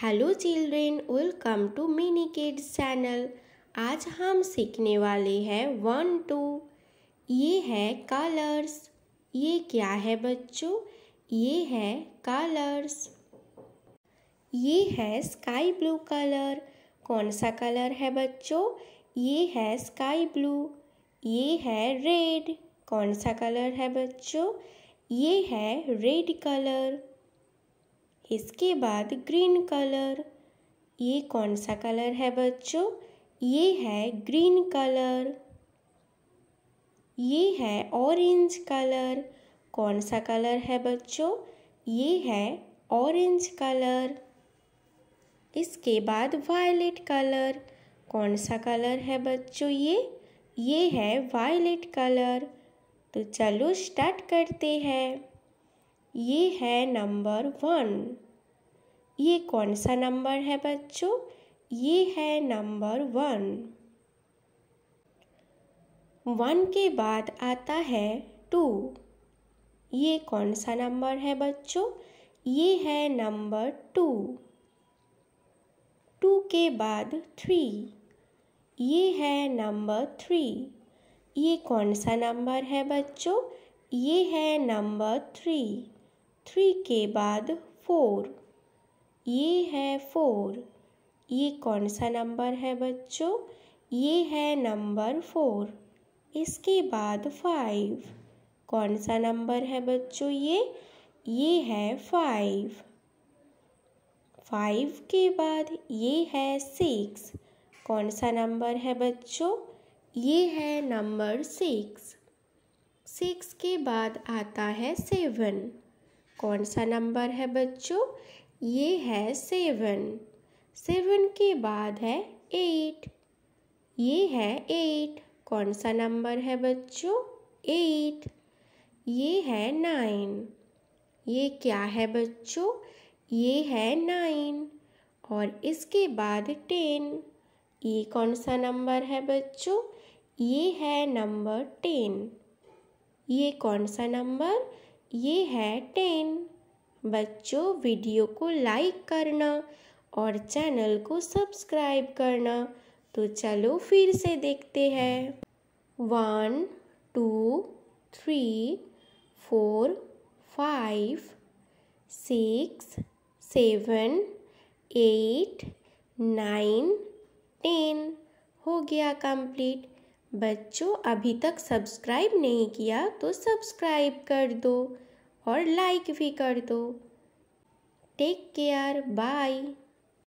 hello children welcome to mini kids channel आज हम सीखने वाले हैं वन टू ये है कलर्स ये क्या है बच्चों ये है कलर्स ये है स्काई ब्लू कलर कौन सा कलर है बच्चों ये है स्काई ब्लू ये है रेड कौन सा कलर है बच्चों ये है रेड कलर इसके बाद ग्रीन कलर ये कौन सा कलर है बच्चों ये है ग्रीन कलर ये है ऑरेंज कलर कौन सा कलर है बच्चों ये है ऑरेंज कलर इसके बाद वायलेट कलर कौन सा कलर है बच्चों ये ये है वायलेट कलर तो चलो स्टार्ट करते हैं ये है नंबर वन ये कौन सा नंबर है बच्चों ये है नंबर वन वन के बाद आता है टू ये कौन सा नंबर है बच्चों ये है नंबर टू टू के बाद थ्री ये है नंबर थ्री ये कौन सा नंबर है बच्चों ये है नंबर थ्री थ्री के बाद फोर ये है फोर ये कौन सा नंबर है बच्चों ये है नंबर फोर इसके बाद फाइव कौन सा नंबर है बच्चों ये ये है फाइव फाइव के बाद ये है सिक्स कौन सा नंबर है बच्चों ये है नंबर सिक्स सिक्स के बाद आता है सेवन कौन सा नंबर है बच्चों ये है सेवन सेवन के बाद है एट ये है एट कौन सा नंबर है बच्चों एट ये है नाइन ये क्या है बच्चों ये है नाइन और इसके बाद टेन ये कौन सा नंबर है बच्चों ये है नंबर टेन ये कौन सा नंबर ये है टेन बच्चों वीडियो को लाइक करना और चैनल को सब्सक्राइब करना तो चलो फिर से देखते हैं one two three four five six seven eight nine ten हो गया कंप्लीट बच्चों अभी तक सब्सक्राइब नहीं किया तो सब्सक्राइब कर दो और लाइक भी कर दो टेक केयर बाय